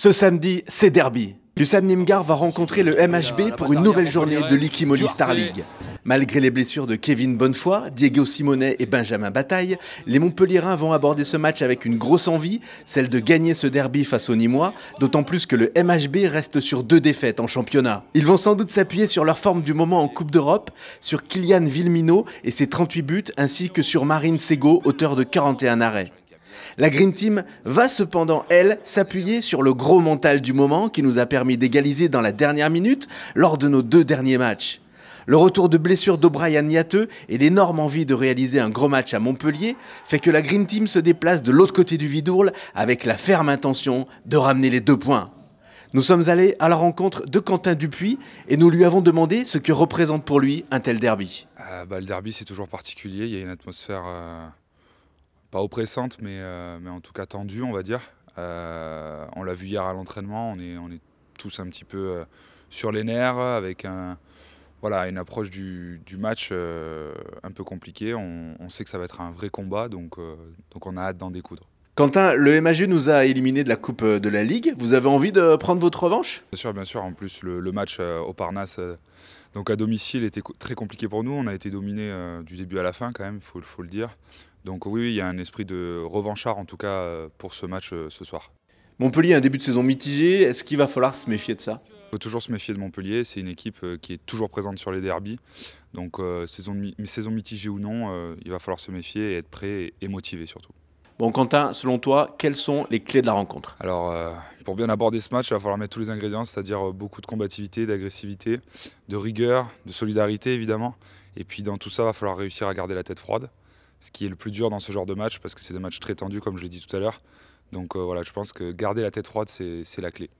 Ce samedi, c'est derby. Le Nimgar va rencontrer le MHB pour une nouvelle journée de l'Ikimoli Star League. Malgré les blessures de Kevin Bonnefoy, Diego Simonet et Benjamin Bataille, les Montpellierins vont aborder ce match avec une grosse envie, celle de gagner ce derby face aux Nîmois, d'autant plus que le MHB reste sur deux défaites en championnat. Ils vont sans doute s'appuyer sur leur forme du moment en Coupe d'Europe, sur Kylian Vilmino et ses 38 buts, ainsi que sur Marine Sego, auteur de 41 arrêts. La Green Team va cependant, elle, s'appuyer sur le gros mental du moment qui nous a permis d'égaliser dans la dernière minute lors de nos deux derniers matchs. Le retour de blessure d'O'Brien Niateux et l'énorme envie de réaliser un gros match à Montpellier fait que la Green Team se déplace de l'autre côté du Vidourle avec la ferme intention de ramener les deux points. Nous sommes allés à la rencontre de Quentin Dupuis et nous lui avons demandé ce que représente pour lui un tel derby. Ah, bah, le derby, c'est toujours particulier. Il y a une atmosphère euh, pas oppressante, mais, euh, mais en tout cas tendue, on va dire. Euh, on l'a vu hier à l'entraînement, on est, on est tous un petit peu euh, sur les nerfs, avec un, voilà, une approche du, match un peu compliquée. On, sait que ça va être un vrai combat, donc, donc on a hâte d'en découdre. Quentin, le MAG nous a éliminé de la Coupe de la Ligue. Vous avez envie de prendre votre revanche Bien sûr, bien sûr. En plus, le, match au Parnasse, donc à domicile, était très compliqué pour nous. On a été dominé du début à la fin, quand même, il faut, le dire. Donc oui, il y a un esprit de revanchard en tout cas euh, pour ce match euh, ce soir. Montpellier un début de saison mitigé, est-ce qu'il va falloir se méfier de ça il faut toujours se méfier de Montpellier, c'est une équipe euh, qui est toujours présente sur les derbies. Donc saison, saison, mitigée ou non, il va falloir se méfier et être prêt et, motivé surtout. Bon Quentin, selon toi, quelles sont les clés de la rencontre Alors pour bien aborder ce match, il va falloir mettre tous les ingrédients, c'est-à-dire beaucoup de combativité, d'agressivité, de rigueur, de solidarité évidemment. Et puis dans tout ça, il va falloir réussir à garder la tête froide ce qui est le plus dur dans ce genre de match, parce que c'est des matchs très tendus, comme je l'ai dit tout à l'heure. Donc euh, voilà, je pense que garder la tête froide, c'est la clé.